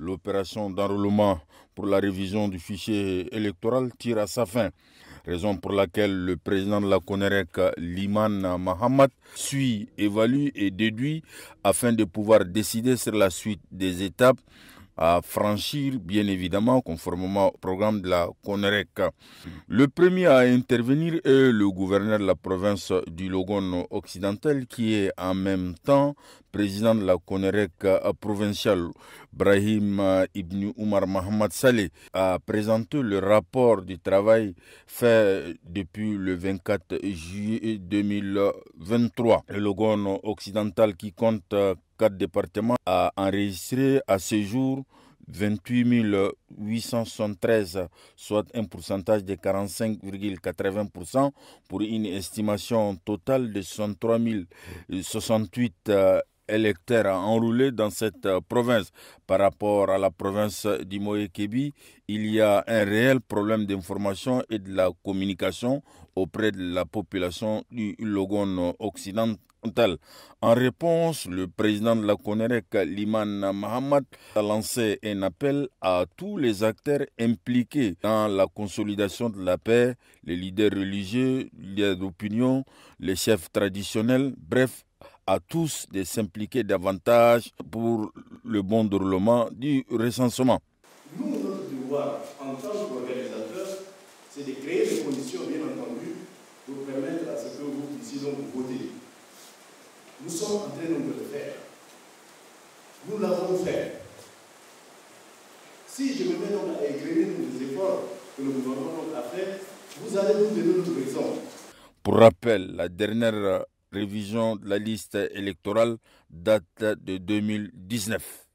l'opération d'enrôlement pour la révision du fichier électoral tire à sa fin. Raison pour laquelle le président de la CONEREC, Liman Mahamat, suit, évalue et déduit afin de pouvoir décider sur la suite des étapes à franchir, bien évidemment, conformément au programme de la CONEREC. Le premier à intervenir est le gouverneur de la province du Logon occidental, qui est en même temps président de la CONEREC provinciale, Brahim Ibn Oumar Mohamed Saleh, a présenté le rapport du travail fait depuis le 24 juillet 2023. Le Logon occidental qui compte quatre départements a enregistré à ce jour 28 873, soit un pourcentage de 45,80% pour une estimation totale de 63 068 électeurs à dans cette euh, province. Par rapport à la province du Moyekebi, il y a un réel problème d'information et de la communication auprès de la population du Logon occidental. En réponse, le président de la CONEREC, Liman Mohamed a lancé un appel à tous les acteurs impliqués dans la consolidation de la paix, les leaders religieux, les leaders d'opinion, les chefs traditionnels, bref, à tous de s'impliquer davantage pour le bon déroulement du recensement. Nous, notre devoir en tant qu'organisateurs, c'est de créer des conditions, bien entendu, pour permettre à ce que vous puissiez donc voter. Nous sommes en train de le faire. Nous l'avons fait. Si je me mets donc à écrire les efforts que le gouvernement a fait, vous allez nous donner notre exemple. Pour rappel, la dernière révision de la liste électorale date de 2019.